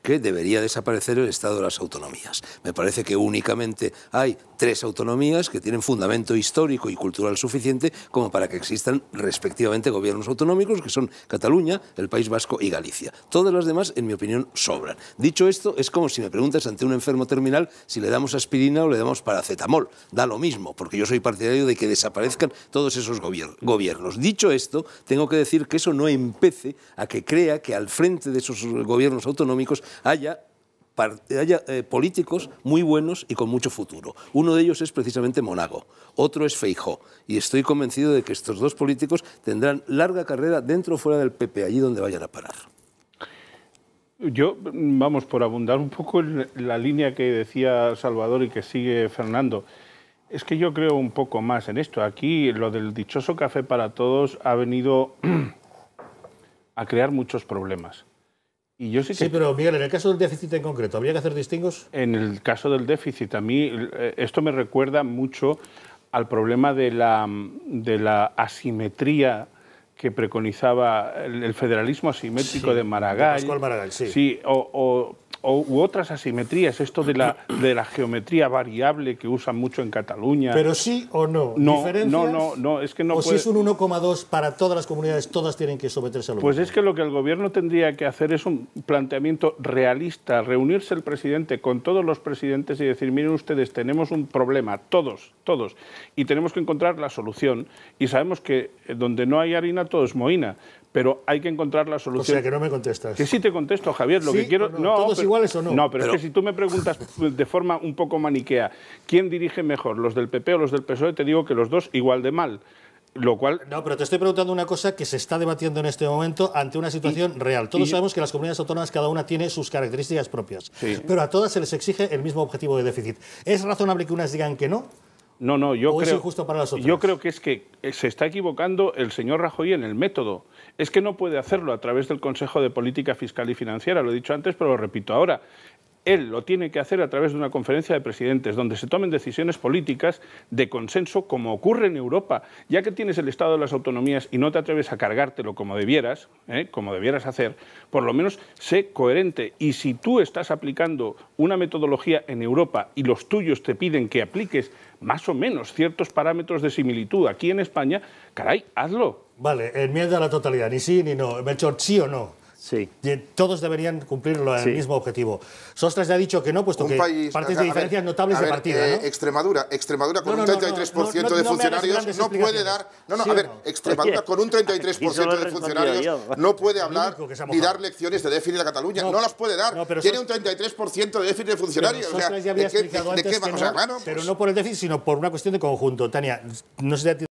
que debería desaparecer el Estado de las autonomías. Me parece que únicamente hay tres autonomías que tienen fundamento histórico y cultural suficiente como para que existan respectivamente gobiernos autonómicos, que son Cataluña, el País Vasco y Galicia. Todas las demás, en mi opinión, sobran. Dicho esto, es como si me preguntas ante un enfermo terminal si le damos aspirina o le damos paracetamol. Da lo mismo, porque yo soy partidario de que desaparezcan todos esos gobiernos. Dicho esto, tengo que decir que eso no empece a que crea que al frente de esos gobiernos autonómicos autonómicos haya haya eh, políticos muy buenos y con mucho futuro. Uno de ellos es precisamente Monago, otro es Feijó, y estoy convencido de que estos dos políticos tendrán larga carrera dentro o fuera del PP, allí donde vayan a parar. Yo, vamos, por abundar un poco en la línea que decía Salvador y que sigue Fernando, es que yo creo un poco más en esto. Aquí lo del dichoso café para todos ha venido a crear muchos problemas sí, pero Miguel, en el caso del déficit en concreto, ¿habría que hacer distingos? En el caso del déficit, a mí eh, esto me recuerda mucho al problema de la, de la asimetría que preconizaba el, federalismo asimétrico de Maragall. De Maragall, sí. Sí, o o, u otras asimetrías, esto de la, de la geometría variable que usan mucho en Cataluña. Pero sí o no, no No, no, no, es que no. O si es un 1,2 para todas las comunidades, todas tienen que someterse a lo Pues es que lo que el gobierno tendría que hacer es un planteamiento realista, reunirse el presidente con todos los presidentes y decir, miren ustedes, tenemos un problema, todos, todos, y tenemos que encontrar la solución. Y sabemos que eh, donde no hay harina todo es moina, pero hay que encontrar la solución. O sea, que no me contestas. Que sí te contesto, Javier. Lo que quiero. No, ¿Todos iguales o no? No, pero, es que si tú me preguntas de forma un poco maniquea, ¿quién dirige mejor, los del PP o los del PSOE? Te digo que los dos igual de mal. Lo cual... No, pero te estoy preguntando una cosa que se está debatiendo en este momento ante una situación real. Todos sabemos que las comunidades autónomas cada una tiene sus características propias, pero a todas se les exige el mismo objetivo de déficit. ¿Es razonable que unas digan que no no, no, yo creo, creo que es que se está equivocando el señor Rajoy en el método. Es que no puede hacerlo a través del Consejo de Política Fiscal y Financiera, lo he dicho antes, pero lo repito ahora. Él lo tiene que hacer a través de una conferencia de presidentes, donde se tomen decisiones políticas de consenso, como ocurre en Europa. Ya que tienes el Estado de las Autonomías y no te atreves a cargártelo como debieras, ¿eh? como debieras hacer, por lo menos sé coherente. Y si tú estás aplicando una metodología en Europa y los tuyos te piden que apliques más o menos ciertos parámetros de similitud aquí en España, caray, hazlo. Vale, enmienda a la totalidad, ni sí ni no. Melchor, ¿sí o no? Sí. Todos deberían cumplir el mismo objetivo. Sostras ya ha dicho que no, puesto que hay partes de diferencias notables de partida. Eh, Extremadura, Extremadura con un 33% de funcionarios no puede dar... No, no, a ver, Extremadura con un 33% de funcionarios no puede hablar ni dar lecciones de déficit a Cataluña. No, las puede dar. Tiene un 33% de déficit de funcionarios. Pero pues no, por el déficit, sino por una cuestión de conjunto. Tania, no sé si